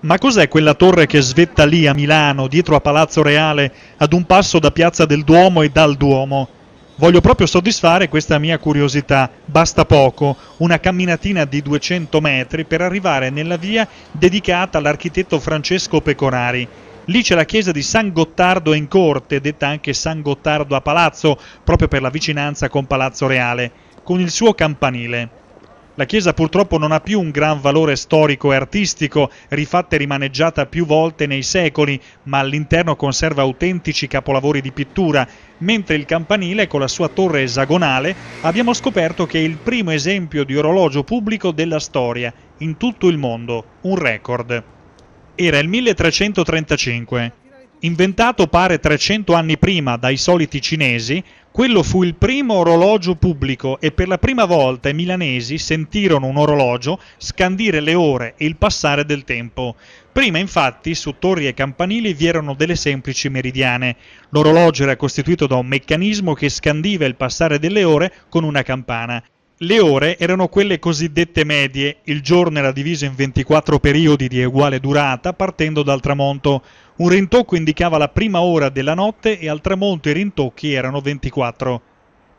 Ma cos'è quella torre che svetta lì a Milano, dietro a Palazzo Reale, ad un passo da Piazza del Duomo e dal Duomo? Voglio proprio soddisfare questa mia curiosità. Basta poco, una camminatina di 200 metri per arrivare nella via dedicata all'architetto Francesco Pecorari. Lì c'è la chiesa di San Gottardo in Corte, detta anche San Gottardo a Palazzo, proprio per la vicinanza con Palazzo Reale, con il suo campanile. La chiesa purtroppo non ha più un gran valore storico e artistico, rifatta e rimaneggiata più volte nei secoli, ma all'interno conserva autentici capolavori di pittura, mentre il campanile, con la sua torre esagonale, abbiamo scoperto che è il primo esempio di orologio pubblico della storia, in tutto il mondo, un record. Era il 1335. Inventato pare 300 anni prima dai soliti cinesi, quello fu il primo orologio pubblico e per la prima volta i milanesi sentirono un orologio scandire le ore e il passare del tempo. Prima infatti su torri e campanili vi erano delle semplici meridiane. L'orologio era costituito da un meccanismo che scandiva il passare delle ore con una campana le ore erano quelle cosiddette medie, il giorno era diviso in 24 periodi di uguale durata partendo dal tramonto. Un rintocco indicava la prima ora della notte e al tramonto i rintocchi erano 24.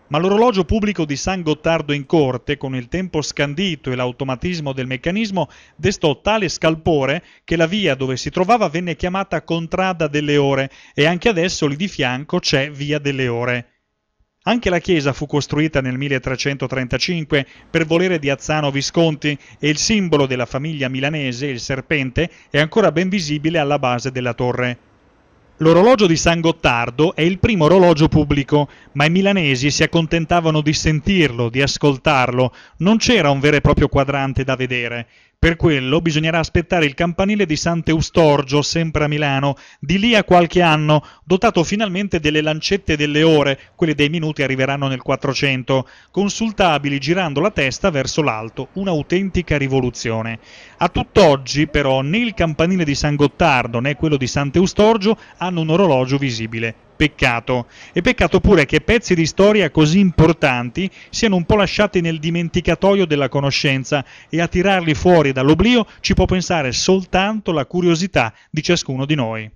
Ma l'orologio pubblico di San Gottardo in corte, con il tempo scandito e l'automatismo del meccanismo, destò tale scalpore che la via dove si trovava venne chiamata Contrada delle Ore e anche adesso lì di fianco c'è Via delle Ore. Anche la chiesa fu costruita nel 1335 per volere di Azzano Visconti e il simbolo della famiglia milanese, il serpente, è ancora ben visibile alla base della torre. L'orologio di San Gottardo è il primo orologio pubblico, ma i milanesi si accontentavano di sentirlo, di ascoltarlo, non c'era un vero e proprio quadrante da vedere. Per quello bisognerà aspettare il campanile di Sant'Eustorgio, sempre a Milano, di lì a qualche anno, dotato finalmente delle lancette delle ore, quelle dei minuti arriveranno nel 400, consultabili girando la testa verso l'alto, un'autentica rivoluzione. A tutt'oggi, però, né il campanile di San Gottardo né quello di Sant'Eustorgio hanno un orologio visibile. Peccato. E peccato pure che pezzi di storia così importanti siano un po' lasciati nel dimenticatoio della conoscenza e a tirarli fuori dall'oblio ci può pensare soltanto la curiosità di ciascuno di noi.